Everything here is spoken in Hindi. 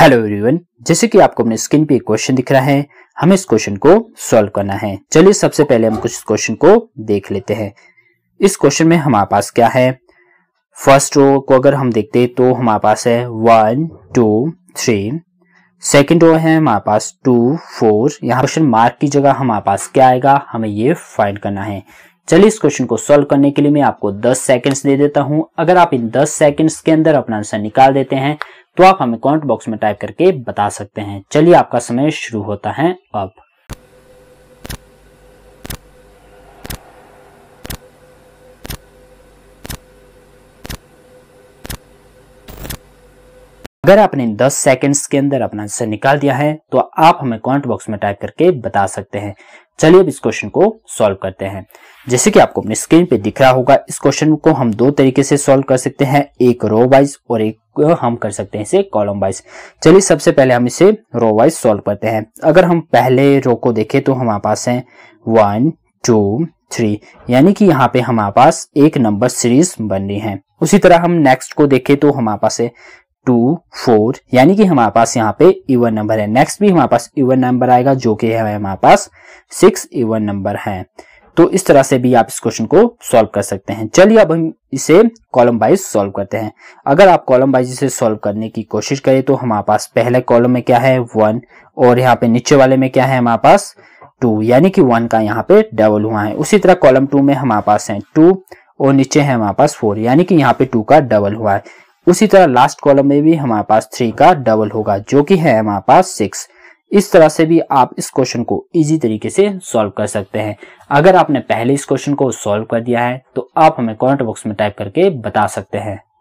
हेलो एवरीवन जैसे कि आपको अपने स्क्रीन पे एक क्वेश्चन दिख रहा है हमें इस क्वेश्चन को सॉल्व करना है चलिए सबसे पहले हम कुछ इस क्वेश्चन को देख लेते हैं इस क्वेश्चन में हमारे पास क्या है फर्स्ट रो को अगर हम देखते हैं तो हमारे पास है one two three second row है हमारे पास टू फोर यहाँ क्वेश्चन मार्क की जगह हमारे पास क्या आएगा हमें ये फाइंड करना है चलिए इस क्वेश्चन को सॉल्व करने के लिए मैं आपको 10 सेकंड्स दे देता हूं अगर आप इन 10 सेकंड्स के अंदर अपना आंसर निकाल देते हैं तो आप हमें कमेंट बॉक्स में टाइप करके बता सकते हैं चलिए आपका समय शुरू होता है अब अगर आपने 10 सेकंड्स के अंदर अपना आंसर निकाल दिया है तो आप हमें कमेंट बॉक्स में टाइप करके बता सकते हैं चलिए अब इस क्वेश्चन को सॉल्व करते हैं जैसे कि आपको अपनी स्क्रीन पे दिख रहा होगा इस क्वेश्चन को हम दो तरीके से सॉल्व कर सकते हैं एक रो वाइज और एक हम कर सकते हैं इसे कॉलम वाइज चलिए सबसे पहले हम इसे रो वाइज सॉल्व करते हैं अगर हम पहले रो को देखें तो हमारे पास है वन टू थ्री यानी कि यहाँ पे हमारे पास एक नंबर सीरीज बन रही है उसी तरह हम नेक्स्ट को देखें तो हमारे पास है टू फोर यानी कि हमारे पास यहाँ पे इवन नंबर है नेक्स्ट भी हमारे पास इवन नंबर आएगा जो कि है हमारे पास सिक्स इवन नंबर है तो इस तरह से भी आप इस क्वेश्चन को सॉल्व कर सकते हैं चलिए अब हम इसे कॉलम वाइज सॉल्व करते हैं अगर आप कॉलम वाइज इसे सॉल्व करने की कोशिश करें तो हमारे पास पहले कॉलम में क्या है वन और यहाँ पे नीचे वाले में क्या है हमारे पास टू यानी कि वन का यहाँ पे डबल हुआ है उसी तरह कॉलम टू में हमारे पास है टू और नीचे है हमारे पास फोर यानी कि यहाँ पे टू का डबल हुआ है उसी तरह लास्ट कॉलम में भी हमारे पास थ्री का डबल होगा जो कि है हमारे पास सिक्स इस तरह से भी आप इस क्वेश्चन को इजी तरीके से सॉल्व कर सकते हैं अगर आपने पहले इस क्वेश्चन को सॉल्व कर दिया है तो आप हमें कमेंट बॉक्स में टाइप करके बता सकते हैं